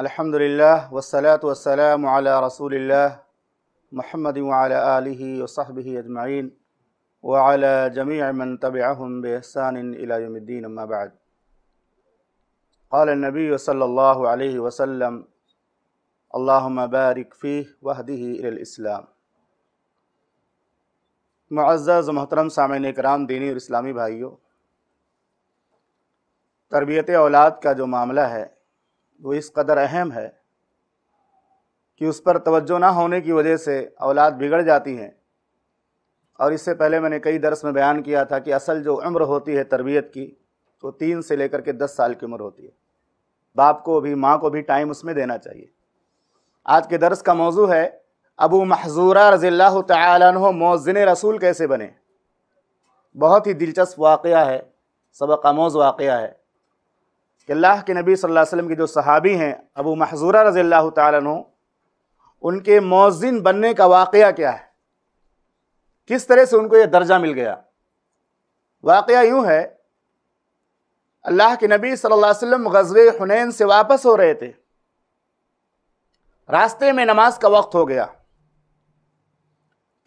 अल्हम्दुलिल्लाह वसलात वसलाम अला रसूलिल्लाह महमद वाला आलिहि वसहबिहि अजमाइन वाला जमी मन तबम बेहसानदीन अम्माबाद قال النبي صلى الله عليه وسلم اللهم بارك فيه وهده إلى الإسلام معزز محترम सामिन कराम दीनी और इस्लामी भाइयों तरबियत औलाद का जो मामला है वो इस कदर अहम है कि उस पर तवज्जो ना होने की वजह से औलाद बिगड़ जाती हैं और इससे पहले मैंने कई दरस में बयान किया था कि असल जो उम्र होती है तरबियत की वो तीन से लेकर के दस साल की उम्र होती है बाप को भी माँ को भी टाइम उसमें देना चाहिए आज के दरस का मौजू है अबू महजूरा रज़ील तहो मोजिन रसूल कैसे बने बहुत ही दिलचस्प वाक़ है सबक आमोज़ वाक़ है कि अल्लाह के नबी सल्लल्लाहु अलैहि वसल्लम के जो सहाबी हैं अबू महजूरा रज़ी अल्लाह तु उनके मौजिन बनने का वाक़ क्या है किस तरह से उनको यह दर्जा मिल गया वाक़ यूँ है अल्लाह के नबी सल्लल्लाहु अलैहि वसल्लम गज़वे हुनैन से वापस हो रहे थे रास्ते में नमाज का वक्त हो गया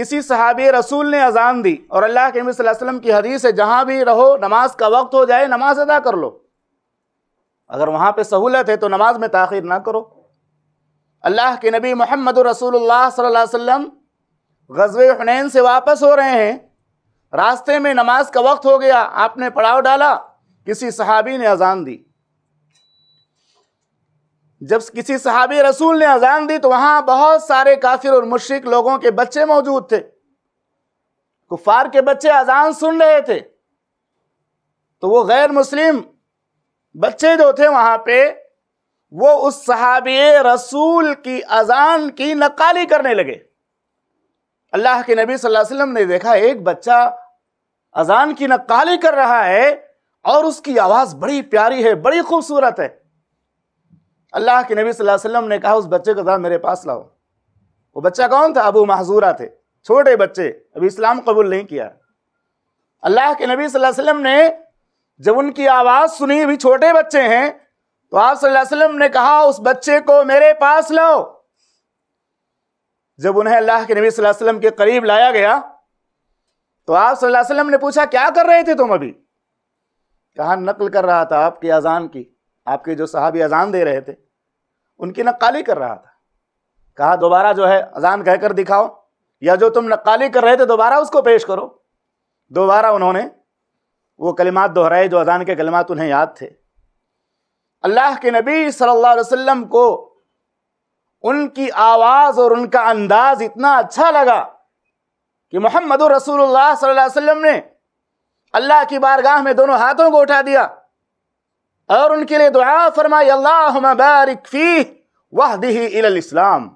किसी सहाबी रसूल ने अजान दी और अल्लाह के नबी वसल्लम की हदीस है जहाँ भी रहो नमाज का वक्त हो जाए नमाज अदा कर लो अगर वहाँ पर सहूलत है तो नमाज में ताखिर ना करो अल्लाह के नबी मोहम्मद रसूल सल्लल्लाहु गजब हनैन से वापस हो रहे हैं रास्ते में नमाज का वक्त हो गया आपने पड़ाव डाला किसी सहाबी ने अजान दी जब किसी सहाबी रसूल ने अजान दी तो वहाँ बहुत सारे काफिर और मुश्रक लोगों के बच्चे मौजूद थे कुफार के बच्चे अजान सुन रहे थे तो वो गैर मुस्लिम बच्चे जो थे वहाँ पे वो उस सहाब रसूल की अजान की नकाली करने लगे अल्लाह के नबी सल्लल्लाहु अलैहि वसल्लम ने देखा एक बच्चा अजान की नकाली कर रहा है और उसकी आवाज़ बड़ी प्यारी है बड़ी खूबसूरत है अल्लाह के नबी सल्लल्लाहु अलैहि वसल्लम ने कहा उस बच्चे को ज़रा मेरे पास लाओ वो बच्चा कौन था अबू महजूरा थे छोटे बच्चे अभी इस्लाम कबूल नहीं किया अल्लाह के नबी सल्लल्लाहु अलैहि वसल्लम ने जब उनकी आवाज़ सुनी भी छोटे बच्चे हैं तो आप वसल्लम ने कहा उस बच्चे को मेरे पास लाओ जब उन्हें अल्लाह के नबी वसल्लम के करीब लाया गया तो आप वसल्लम ने पूछा क्या कर रहे थे तुम अभी कहा नकल कर रहा था आपकी अजान की आपके जो साहबी अजान दे रहे थे उनकी नक्काली कर रहा था कहा दोबारा जो है अजान कहकर दिखाओ या जो तुम नक्काली कर रहे थे दोबारा उसको पेश करो दोबारा उन्होंने वो कलिमात दोहराए जो अजान के कलिमात उन्हें याद थे अल्लाह के नबी सल्लल्लाहु अलैहि वसल्लम को उनकी आवाज़ और उनका अंदाज़ इतना अच्छा लगा कि मोहम्मद रसूलुल्लाह सल्लल्लाहु अलैहि वसल्लम ने अल्लाह की बारगाह में दोनों हाथों को उठा दिया और उनके लिए दुआ फरमाई अल्लाह बारिक वह दही इस्लाम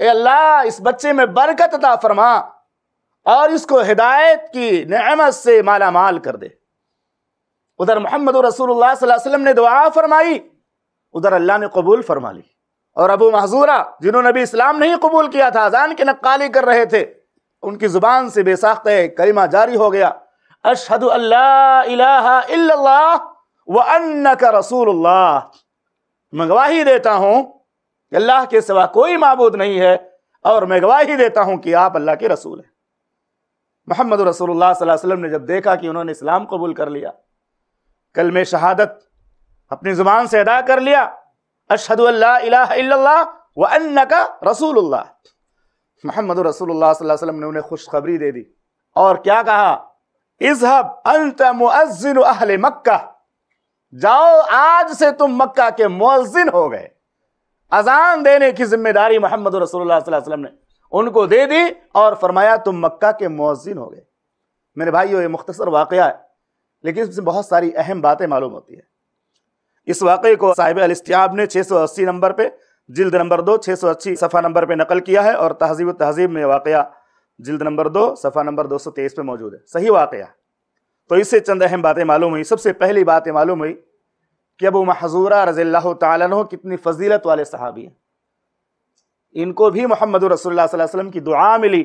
ए अल्लाह इस बच्चे में बरकत अता फरमा और इसको हिदायत की नमत से माला माल कर दे उधर मोहम्मद रसूल सल्लल्लाहु ने दुआ फरमाई उधर अल्लाह ने कबूल फरमा ली और अबू महजूरा जिन्होंने अभी इस्लाम नहीं कबूल किया था अजान की नक्काली कर रहे थे उनकी ज़ुबान से बेसाख्त करीमा जारी हो गया अशद व मैं गवाही देता हूँ अल्लाह के सिवा कोई मबूद नहीं है और मैं गवाही देता हूँ कि आप अल्लाह के रसूल हैं मोहम्मद रसोल्ला वसल्लम ने जब देखा कि उन्होंने इस्लाम कबूल कर लिया कल में शहादत अपनी ज़ुबान से अदा कर लिया अशहद व अन्न का रसूल मोहम्मद रसूल ने उन्हें खुशखबरी दे दी और क्या कहा इजहब अंत मुजिन मक्का जाओ आज से तुम मक्का के मुजिन हो गए अजान देने की जिम्मेदारी मोहम्मद रसूल ने उनको दे दी और फरमाया तुम मक्का के मौजिन हो गए मेरे भाई ये मुख्तसर वाक़ है लेकिन इसमें बहुत सारी अहम बातें मालूम होती है इस वाक़े को साहिब अलस्तियाब ने छः सौ अस्सी नंबर पर जिल्द नंबर दो छः सौ अस्सी सफ़ा नंबर पर नकल किया है और तहजीब तहजीब में वाक़ जिल्द नंबर दो सफ़ा नंबर दो सौ तेईस पर मौजूद है सही वाक़ तो इससे चंद अहम बातें मालूम हुई सबसे पहली बातें मालूम हुई कि अबू महजूरा रज़ी अल्लाह कितनी फजीलत वाले सहाबी हैं इनको भी मोहम्मद रसोल्ला की दुआ मिली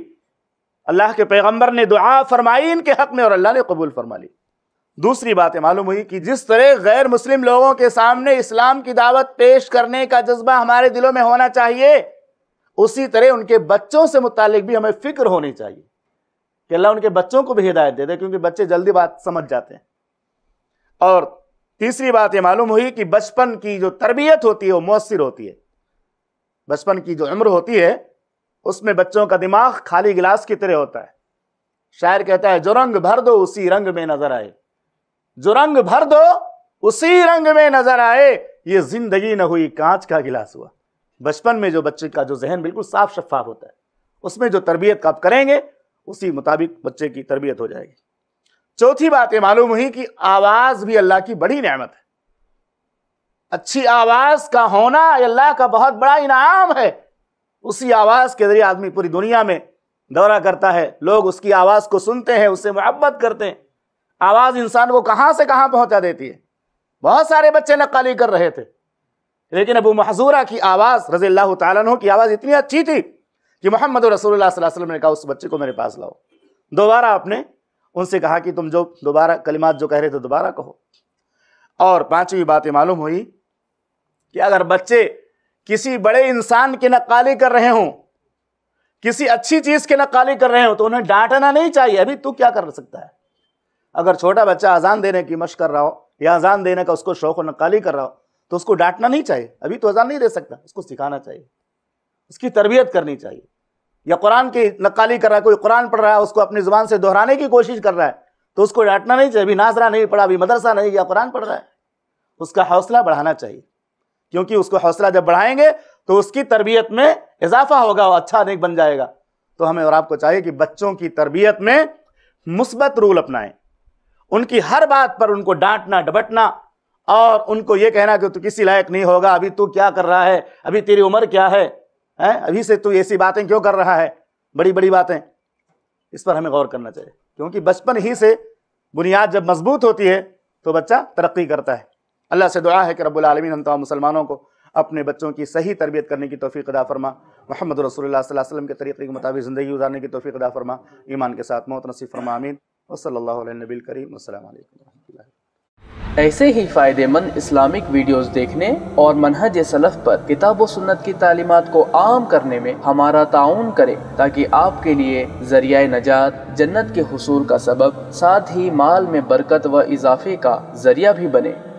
अल्लाह के पैगम्बर ने दुआ फरमाई इनके हक़ में और अल्लाह ने कबूल फरमा ली दूसरी बातें मालूम हुई कि जिस तरह गैर मुस्लिम लोगों के सामने इस्लाम की दावत पेश करने का जज्बा हमारे दिलों में होना चाहिए उसी तरह उनके बच्चों से मुतालिक भी हमें फिक्र होनी चाहिए कि अल्लाह उनके बच्चों को भी हिदायत दे दे क्योंकि बच्चे जल्दी बात समझ जाते हैं और तीसरी बात यह मालूम हुई कि बचपन की जो तरबियत होती है वो मौसर होती है बचपन की जो उम्र होती है उसमें बच्चों का दिमाग खाली गिलास की तरह होता है शायर कहता है जो रंग भर दो उसी रंग में नजर आए जो रंग भर दो उसी रंग में नजर आए ये जिंदगी न हुई कांच का गिलास हुआ बचपन में जो बच्चे का जो जहन बिल्कुल साफ शफाफ होता है उसमें जो तरबियत आप करेंगे उसी मुताबिक बच्चे की तरबियत हो जाएगी चौथी बात यह मालूम हुई कि आवाज़ भी अल्लाह की बड़ी नेमत है अच्छी आवाज का होना अल्लाह का बहुत बड़ा इनाम है उसी आवाज के जरिए आदमी पूरी दुनिया में दौरा करता है लोग उसकी आवाज को सुनते हैं उससे मोहब्बत करते हैं आवाज इंसान को कहाँ से कहाँ पहुंचा देती है बहुत सारे बच्चे नक्काली कर रहे थे लेकिन अबू महजूरा की आवाज रजी अल्लाह तु की आवाज इतनी अच्छी थी कि मोहम्मद रसूलुल्लाह सल्लल्लाहु अलैहि वसल्लम ने कहा उस बच्चे को मेरे पास लाओ दोबारा आपने उनसे कहा कि तुम जो दोबारा कलिमात जो कह रहे थे दोबारा कहो और पांचवी बातें मालूम हुई कि अगर बच्चे किसी बड़े इंसान की नकाली कर रहे हों किसी अच्छी चीज़ की नकाली कर रहे हो तो उन्हें डांटना नहीं चाहिए अभी तू क्या कर सकता है अगर छोटा बच्चा अजान देने की मश कर रहा हो या अजान देने का उसको शौक नकाली कर रहा हो तो उसको डांटना नहीं चाहिए अभी तो अजान नहीं दे सकता उसको सिखाना चाहिए उसकी तरबियत करनी चाहिए या कुरान की नकाली कर रहा है कोई कुरान पढ़ रहा है उसको अपनी ज़ुबान से दोहराने की कोशिश कर रहा है तो उसको डांटना नहीं चाहिए अभी नाजरा नहीं पढ़ा अभी मदरसा नहीं या कुरान पढ़ रहा है उसका हौसला बढ़ाना चाहिए क्योंकि उसको हौसला जब बढ़ाएंगे तो उसकी तरबियत में इजाफा होगा और अच्छा नेक बन जाएगा तो हमें और आपको चाहिए कि बच्चों की तरबियत में मुस्बत रूल अपनाएं उनकी हर बात पर उनको डांटना डबटना और उनको ये कहना कि तू किसी लायक नहीं होगा अभी तू क्या कर रहा है अभी तेरी उम्र क्या है हैं अभी से तू ऐसी बातें क्यों कर रहा है बड़ी बड़ी बातें इस पर हमें गौर करना चाहिए क्योंकि बचपन ही से बुनियाद जब मजबूत होती है तो बच्चा तरक्की करता है अल्लाह से दुआ है कि रबालमीन हम तमाम मुसलमानों को अपने बच्चों की सही तरबियत करने की तोफ़ी अदा फरमा मोहम्मद रसोल्ला वसलम के तरीके के मुताबिक ज़िंदगी गुजारने की तोफ़ी अदा फरमा ईमान के साथ मौत नसीब फरमा आमीन वसल नबी करीम असल ऐसे ही फ़ायदेमंद इस्लामिक वीडियोस देखने और मनहज सलफ़ पर किताब व सुन्नत की तालीमत को आम करने में हमारा ताउन करें ताकि आपके लिए जरिया नजात जन्नत के हसूल का सबब साथ ही माल में बरकत व इजाफे का जरिया भी बने